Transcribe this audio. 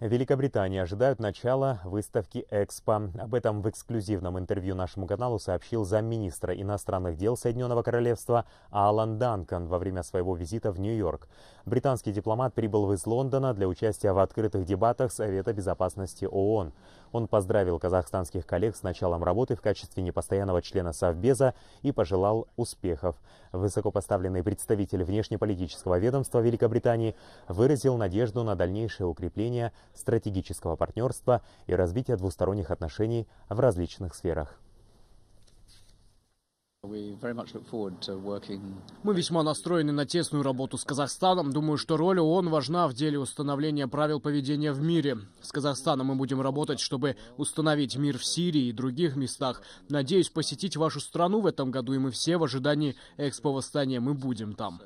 Великобритании ожидают начала выставки «Экспо». Об этом в эксклюзивном интервью нашему каналу сообщил замминистра иностранных дел Соединенного Королевства Алан Данкан во время своего визита в Нью-Йорк. Британский дипломат прибыл из Лондона для участия в открытых дебатах Совета Безопасности ООН. Он поздравил казахстанских коллег с началом работы в качестве непостоянного члена Совбеза и пожелал успехов. Высокопоставленный представитель внешнеполитического ведомства Великобритании выразил надежду на дальнейшее укрепление стратегического партнерства и развития двусторонних отношений в различных сферах. Мы весьма настроены на тесную работу с Казахстаном. Думаю, что роль ООН важна в деле установления правил поведения в мире. С Казахстаном мы будем работать, чтобы установить мир в Сирии и других местах. Надеюсь посетить вашу страну в этом году, и мы все в ожидании экспо-восстания. Мы будем там.